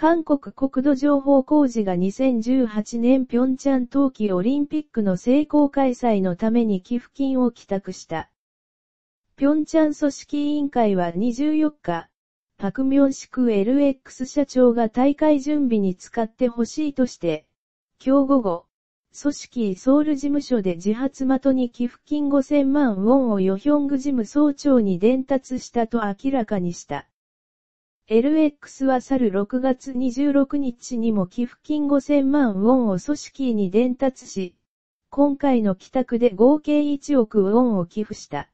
韓国国土情報工事が2018年平昌冬季オリンピックの成功開催のために寄付金を帰宅した。平昌組織委員会は24日、パクミョン市区 LX 社長が大会準備に使ってほしいとして、今日午後、組織ソウル事務所で自発的に寄付金5000万ウォンをヨヒョング事務総長に伝達したと明らかにした。LX は去る6月26日にも寄付金5000万ウォンを組織に伝達し、今回の帰宅で合計1億ウォンを寄付した。